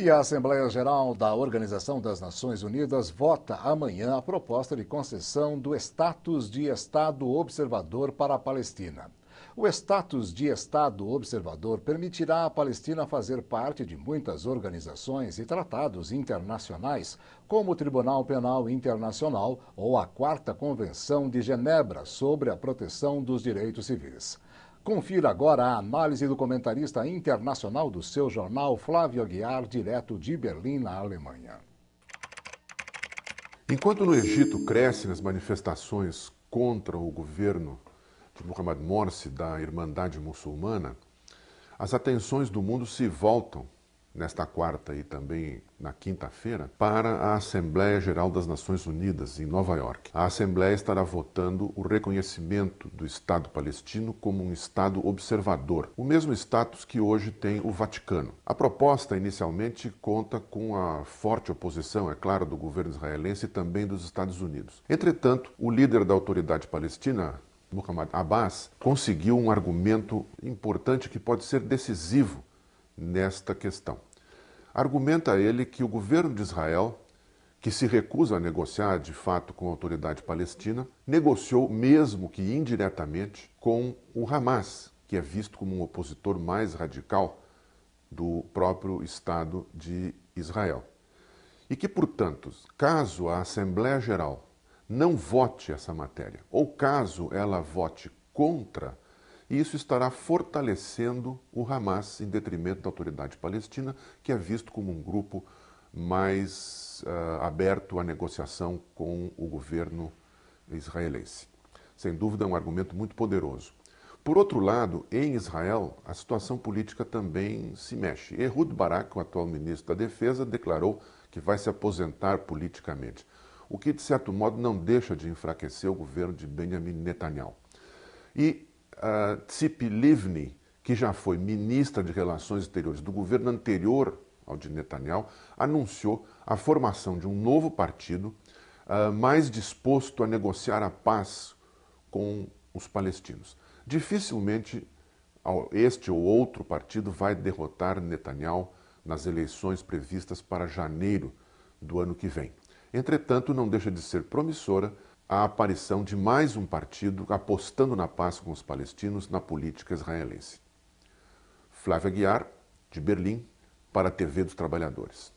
E a Assembleia Geral da Organização das Nações Unidas vota amanhã a proposta de concessão do status de Estado observador para a Palestina. O status de Estado observador permitirá à Palestina fazer parte de muitas organizações e tratados internacionais, como o Tribunal Penal Internacional ou a Quarta Convenção de Genebra sobre a Proteção dos Direitos Civis. Confira agora a análise do comentarista internacional do seu jornal, Flávio Aguiar, direto de Berlim, na Alemanha. Enquanto no Egito crescem as manifestações contra o governo de Mohamed Morsi da Irmandade Muçulmana, as atenções do mundo se voltam nesta quarta e também na quinta-feira, para a Assembleia Geral das Nações Unidas, em Nova York. A Assembleia estará votando o reconhecimento do Estado palestino como um Estado observador, o mesmo status que hoje tem o Vaticano. A proposta, inicialmente, conta com a forte oposição, é claro, do governo israelense e também dos Estados Unidos. Entretanto, o líder da autoridade palestina, Muhammad Abbas, conseguiu um argumento importante que pode ser decisivo nesta questão. Argumenta ele que o governo de Israel, que se recusa a negociar de fato com a autoridade palestina, negociou, mesmo que indiretamente, com o Hamas, que é visto como um opositor mais radical do próprio Estado de Israel. E que, portanto, caso a Assembleia Geral não vote essa matéria, ou caso ela vote contra e isso estará fortalecendo o Hamas em detrimento da autoridade palestina, que é visto como um grupo mais uh, aberto à negociação com o governo israelense. Sem dúvida, é um argumento muito poderoso. Por outro lado, em Israel, a situação política também se mexe. Ehud Barak, o atual ministro da Defesa, declarou que vai se aposentar politicamente, o que, de certo modo, não deixa de enfraquecer o governo de Benjamin Netanyahu. E Tsipi Livni, que já foi ministra de Relações Exteriores do governo anterior ao de Netanyahu, anunciou a formação de um novo partido uh, mais disposto a negociar a paz com os palestinos. Dificilmente este ou outro partido vai derrotar Netanyahu nas eleições previstas para janeiro do ano que vem. Entretanto, não deixa de ser promissora a aparição de mais um partido apostando na paz com os palestinos na política israelense. Flávia Guiar, de Berlim, para a TV dos Trabalhadores.